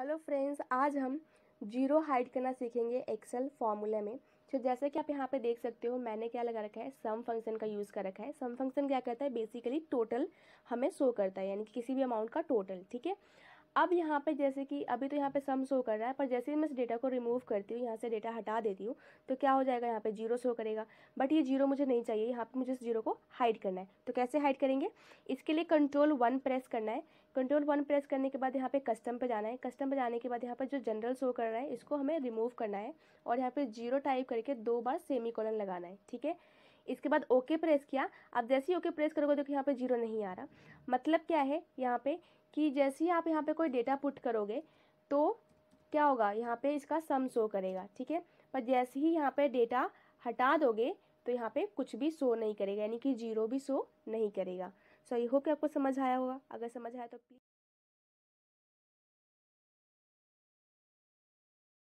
hello friends आज हम zero hide करना सीखेंगे एक्सेल फॉर्मूला में तो जैसे कि आप यहाँ पे देख सकते हो मैंने क्या लगा रखा है सम फंक्शन का यूज़ कर रखा है सम फंक्शन क्या करता है बेसिकली टोटल हमें शो करता है यानी कि किसी भी अमाउंट का टोटल ठीक है अब यहाँ पे जैसे कि अभी तो यहाँ पे सम शो कर रहा है पर जैसे ही मैं इस डेटा को रिमूव करती हूँ यहाँ से डेटा हटा देती हूँ तो क्या हो जाएगा यहाँ पे जीरो शो करेगा बट ये जीरो मुझे नहीं चाहिए यहाँ पे मुझे इस जीरो को हाइड करना है तो कैसे हाइड करेंगे इसके लिए कंट्रोल वन प्रेस करना है कंट्रोल वन प्रेस करने के बाद यहाँ पर कस्टम पर जाना है कस्टम पर जाने के बाद यहाँ पर जो जनरल शो कर रहा है इसको हमें रिमूव करना है और यहाँ पर जीरो टाइप करके दो बार सेमी लगाना है ठीक है इसके बाद ओके प्रेस किया आप जैसे ही ओके प्रेस करोगे देखो यहाँ पे जीरो नहीं आ रहा मतलब क्या है यहाँ पे कि जैसे ही आप यहाँ पे कोई डेटा पुट करोगे तो क्या होगा यहाँ पे इसका सम शो करेगा ठीक है पर जैसे ही यहाँ पे डेटा हटा दोगे तो यहाँ पे कुछ भी शो नहीं करेगा यानी कि जीरो भी शो नहीं करेगा सो आई होप कि आपको समझ आया होगा अगर समझ आया तो प्लीज़